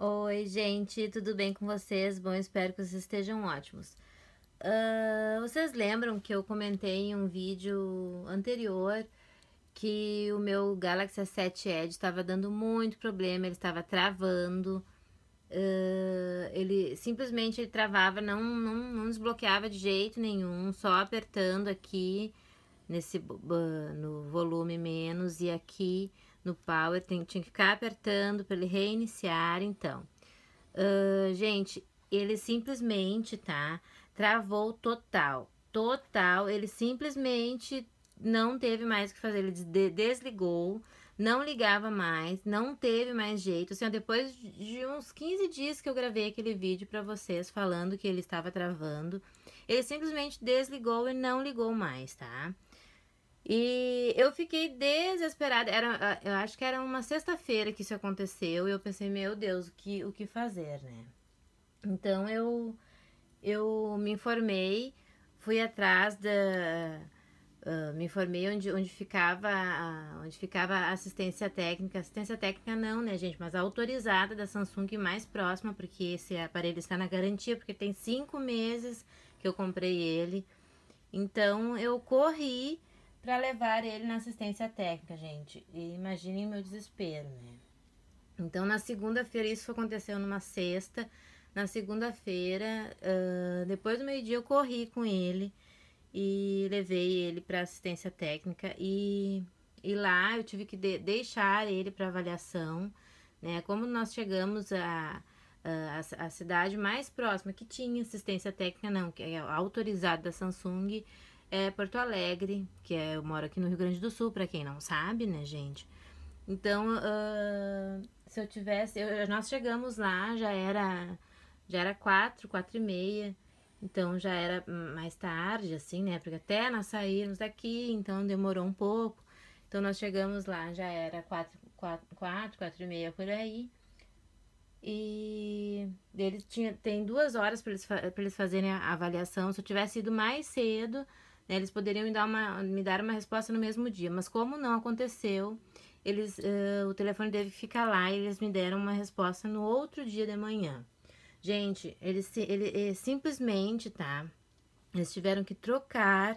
Oi, gente, tudo bem com vocês? Bom, espero que vocês estejam ótimos. Uh, vocês lembram que eu comentei em um vídeo anterior que o meu Galaxy S7 Edge estava dando muito problema, ele estava travando, uh, ele simplesmente ele travava, não, não, não desbloqueava de jeito nenhum, só apertando aqui nesse ah, no volume menos e aqui no power, tem, tinha que ficar apertando para ele reiniciar, então. Uh, gente, ele simplesmente, tá, travou total, total, ele simplesmente não teve mais o que fazer, ele desligou, não ligava mais, não teve mais jeito. Assim, ó, depois de uns 15 dias que eu gravei aquele vídeo para vocês falando que ele estava travando, ele simplesmente desligou e não ligou mais, tá? E eu fiquei desesperada. Era, ah, eu acho que era uma sexta-feira que isso aconteceu. E eu pensei, meu Deus, o que, o que fazer, né? Então eu, eu me informei, fui atrás da. Uh, me informei onde, onde, ficava a, onde ficava a assistência técnica. Assistência técnica não, né, gente? Mas autorizada da Samsung mais próxima, porque esse aparelho está na garantia, porque tem cinco meses que eu comprei ele. Então eu corri para levar ele na assistência técnica, gente. E imaginem meu desespero, né? Então, na segunda-feira, isso aconteceu numa sexta. Na segunda-feira, uh, depois do meio-dia, eu corri com ele e levei ele para assistência técnica. E, e lá eu tive que de deixar ele para avaliação, né? Como nós chegamos a. A, a, cidade mais próxima que tinha assistência técnica, não, que é autorizada da Samsung, é Porto Alegre, que é, eu moro aqui no Rio Grande do Sul, para quem não sabe, né, gente? Então, uh, se eu tivesse, eu, nós chegamos lá, já era, já era quatro, quatro e meia, então já era mais tarde, assim, né? Porque até nós sairmos daqui, então demorou um pouco. Então nós chegamos lá, já era quatro, quatro, quatro, quatro e meia por aí. E eles tinha, tem duas horas para eles, pra eles fazerem a avaliação. Se eu tivesse ido mais cedo, né? Eles poderiam me dar, uma, me dar uma resposta no mesmo dia, mas como não aconteceu, eles, uh, o telefone teve que ficar lá e eles me deram uma resposta no outro dia de manhã. Gente, eles, ele, ele, é simplesmente, tá? Eles tiveram que trocar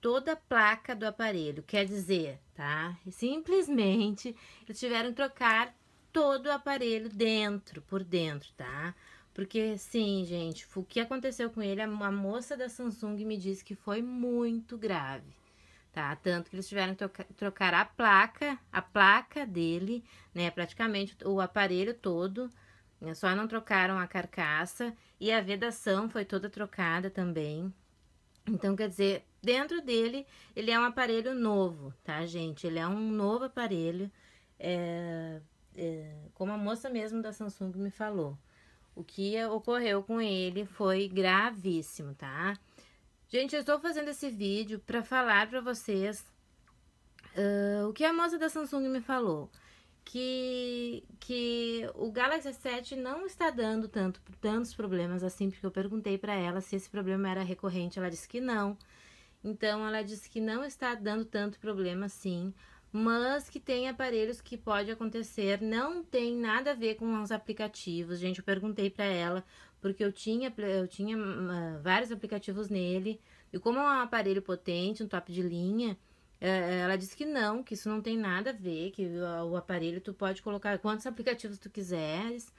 toda a placa do aparelho, quer dizer, tá? Simplesmente, eles tiveram que trocar todo o aparelho dentro, por dentro, tá? Porque, sim, gente, o que aconteceu com ele, a moça da Samsung me disse que foi muito grave, tá? Tanto que eles tiveram que trocar a placa, a placa dele, né? Praticamente o aparelho todo, né? só não trocaram a carcaça e a vedação foi toda trocada também. Então, quer dizer, dentro dele, ele é um aparelho novo, tá, gente? Ele é um novo aparelho, é, é, como a moça mesmo da Samsung me falou. O que ocorreu com ele foi gravíssimo, tá? Gente, eu estou fazendo esse vídeo para falar para vocês uh, o que a moça da Samsung me falou. Que, que o Galaxy S7 não está dando tanto, tantos problemas assim, porque eu perguntei para ela se esse problema era recorrente, ela disse que não. Então, ela disse que não está dando tanto problema assim mas que tem aparelhos que pode acontecer, não tem nada a ver com os aplicativos. Gente, eu perguntei para ela porque eu tinha eu tinha uh, vários aplicativos nele e como é um aparelho potente, um top de linha, uh, ela disse que não, que isso não tem nada a ver, que o aparelho tu pode colocar quantos aplicativos tu quiseres,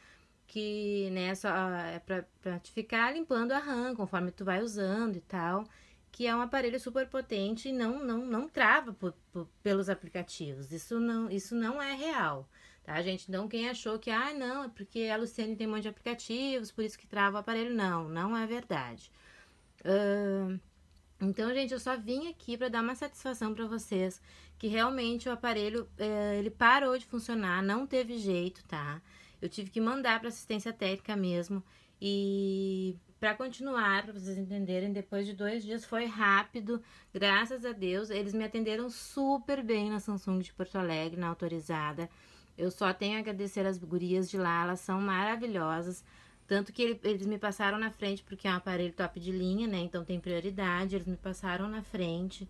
que né, é só, ah, é para te ficar limpando a RAM conforme tu vai usando e tal que é um aparelho super potente e não, não, não trava por, por, pelos aplicativos. Isso não, isso não é real, tá, gente? Então, quem achou que, ah, não, é porque a Luciane tem um monte de aplicativos, por isso que trava o aparelho. Não, não é verdade. Uh, então, gente, eu só vim aqui para dar uma satisfação para vocês que realmente o aparelho, uh, ele parou de funcionar, não teve jeito, tá? Eu tive que mandar para assistência técnica mesmo. E para continuar, para vocês entenderem, depois de dois dias foi rápido, graças a Deus. Eles me atenderam super bem na Samsung de Porto Alegre, na autorizada. Eu só tenho a agradecer as gurias de lá, elas são maravilhosas. Tanto que ele, eles me passaram na frente, porque é um aparelho top de linha, né? Então tem prioridade, eles me passaram na frente.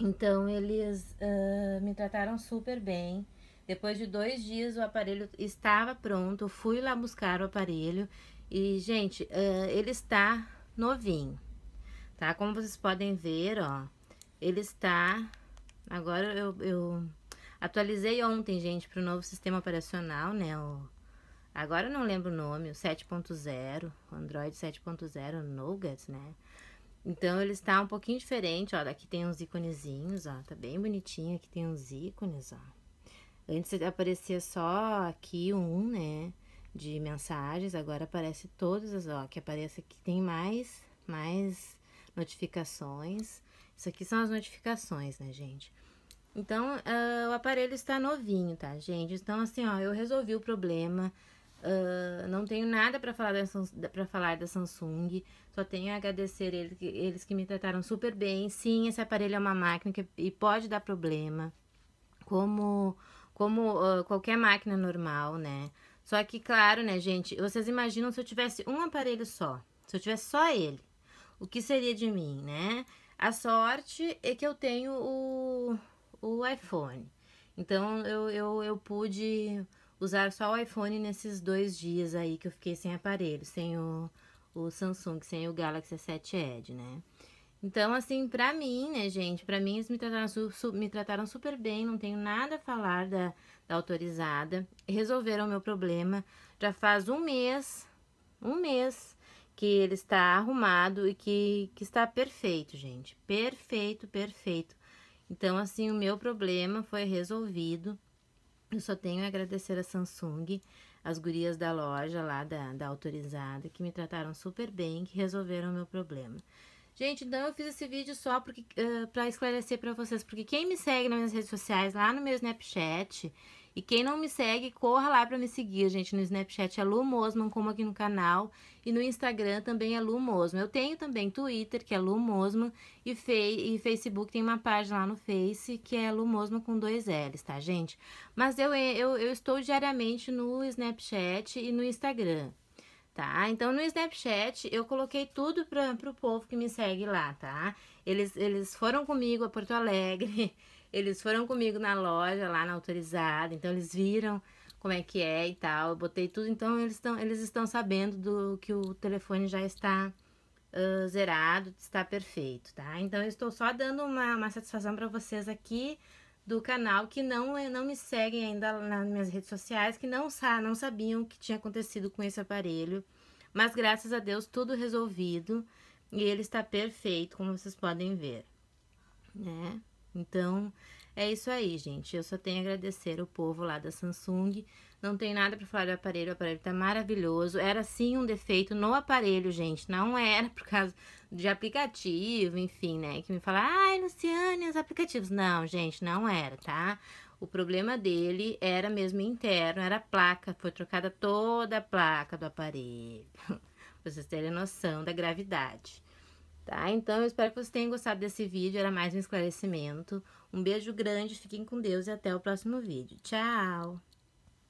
Então eles uh, me trataram super bem. Depois de dois dias, o aparelho estava pronto. Fui lá buscar o aparelho. E, gente, uh, ele está novinho, tá? Como vocês podem ver, ó. Ele está... Agora eu, eu atualizei ontem, gente, para o novo sistema operacional, né? O, agora eu não lembro o nome, o 7.0, Android 7.0 Nougat, né? Então, ele está um pouquinho diferente, ó. Daqui tem uns iconezinhos, ó. Tá bem bonitinho, aqui tem uns ícones, ó. Antes aparecia só aqui um, né? De mensagens, agora aparece todas as, ó, que aparece que tem mais, mais notificações. Isso aqui são as notificações, né, gente? Então, uh, o aparelho está novinho, tá, gente? Então, assim, ó, eu resolvi o problema. Uh, não tenho nada para falar, da, falar da Samsung, só tenho a agradecer eles que me trataram super bem. Sim, esse aparelho é uma máquina que, e pode dar problema. Como como uh, qualquer máquina normal, né? Só que, claro, né, gente, vocês imaginam se eu tivesse um aparelho só, se eu tivesse só ele, o que seria de mim, né? A sorte é que eu tenho o, o iPhone, então eu, eu, eu pude usar só o iPhone nesses dois dias aí que eu fiquei sem aparelho, sem o, o Samsung, sem o Galaxy S7 Edge, né? Então, assim, pra mim, né, gente, pra mim eles me trataram, su me trataram super bem, não tenho nada a falar da, da autorizada. Resolveram o meu problema. Já faz um mês, um mês que ele está arrumado e que, que está perfeito, gente. Perfeito, perfeito. Então, assim, o meu problema foi resolvido. Eu só tenho a agradecer a Samsung, as gurias da loja lá, da, da autorizada, que me trataram super bem, que resolveram o meu problema. Gente, então eu fiz esse vídeo só porque, uh, pra esclarecer pra vocês, porque quem me segue nas minhas redes sociais, lá no meu Snapchat, e quem não me segue, corra lá pra me seguir, gente, no Snapchat é Lu Mosman, como aqui no canal, e no Instagram também é Lu Mosman. Eu tenho também Twitter, que é Lu Mosman, e, e, Facebook, tem uma página lá no Face, que é Lu Mosman com dois L's, tá, gente? Mas eu, eu, eu estou diariamente no Snapchat e no Instagram tá? Então, no Snapchat, eu coloquei tudo pra, pro povo que me segue lá, tá? Eles, eles foram comigo a Porto Alegre, eles foram comigo na loja, lá na autorizada, então eles viram como é que é e tal. Eu botei tudo, então eles estão eles estão sabendo do que o telefone já está uh, zerado, está perfeito, tá? Então eu estou só dando uma, uma satisfação para vocês aqui do canal que não, é, não me seguem ainda nas minhas redes sociais, que não, não sabiam o que tinha acontecido com esse aparelho. Mas graças a Deus tudo resolvido e ele está perfeito, como vocês podem ver, né? Então, é isso aí, gente. Eu só tenho a agradecer o povo lá da Samsung. Não tem nada para falar do aparelho, o aparelho tá maravilhoso. Era sim um defeito no aparelho, gente. Não era por causa de aplicativo, enfim, né? Que me fala, ai, Luciane, os aplicativos. Não, gente, não era, tá? O problema dele era mesmo interno, era a placa. Foi trocada toda a placa do aparelho. pra vocês terem noção da gravidade tá? Então, eu espero que vocês tenham gostado desse vídeo, era mais um esclarecimento. Um beijo grande, fiquem com Deus e até o próximo vídeo. Tchau!